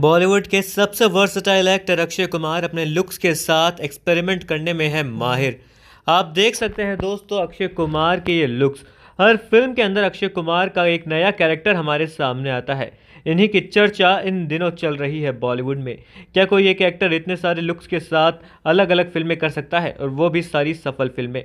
बॉलीवुड के सबसे versatile actor Akshay Kumar अपने लुक्स के साथ एक्सपेरिमेंट करने में है माहिर आप देख सकते हैं दोस्तों अक्षय कुमार के ये लुक्स हर फिल्म के अंदर अक्षय कुमार का एक नया कैरेक्टर हमारे सामने आता है इन्हीं की चर्चा इन दिनों चल रही है बॉलीवुड में क्या कोई एक एक्टर इतने सारे लुक्स के साथ अलग अलग फिल्में कर सकता है और वो भी सारी सफल फिल्में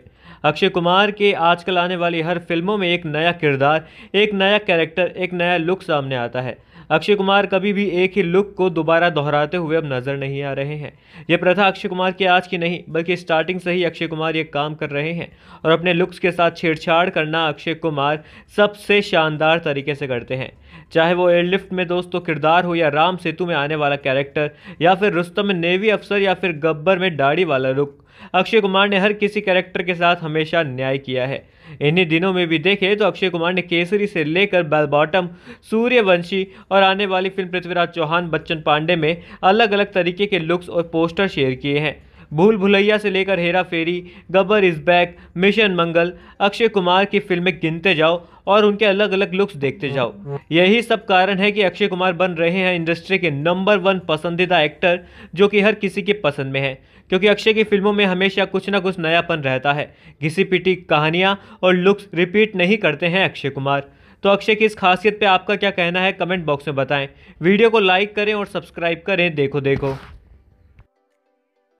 अक्षय कुमार के आजकल आने वाली हर फिल्मों में एक नया किरदार एक नया कैरेक्टर एक नया लुक सामने आता है अक्षय कुमार कभी भी एक ही लुक को दोबारा दोहराते हुए अब नजर नहीं आ रहे हैं यह प्रथा अक्षय कुमार की आज की नहीं बल्कि स्टार्टिंग से ही अक्षय कुमार ये काम कर रहे हैं और अपने लुक्स के साथ छेड़छाड़ करना अक्षय कुमार सबसे शानदार तरीके से करते हैं चाहे वो एयरलिफ्ट में दोस्तों तो किरदार हो या राम सेतु में आने वाला कैरेक्टर या फिर रुस्तम में नेवी अफसर या फिर गब्बर में दाढ़ी वाला लुक अक्षय कुमार ने हर किसी कैरेक्टर के साथ हमेशा न्याय किया है इन्हीं दिनों में भी देखें तो अक्षय कुमार ने केसरी से लेकर बेल बॉटम सूर्यवंशी और आने वाली फिल्म पृथ्वीराज चौहान बच्चन पांडे में अलग अलग तरीके के लुक्स और पोस्टर शेयर किए हैं भूल भुलैया से लेकर Hera Pheri Gabbar is back mission Mangal Akshay Kumar की फिल्में गिनते जाओ और उनके अलग अलग लुक्स देखते जाओ यही सब कारण है कि अक्षय कुमार बन रहे हैं इंडस्ट्री के नंबर वन पसंदीदा एक्टर जो कि हर किसी के पसंद में है क्योंकि अक्षय की फिल्मों में हमेशा कुछ ना कुछ नयापन रहता है घिसी पिटी कहानियाँ और लुक्स रिपीट नहीं करते हैं अक्षय कुमार तो अक्षय की इस खासियत पे आपका क्या कहना है कमेंट बॉक्स में बताएं वीडियो को लाइक करें और सब्सक्राइब करें देखो देखो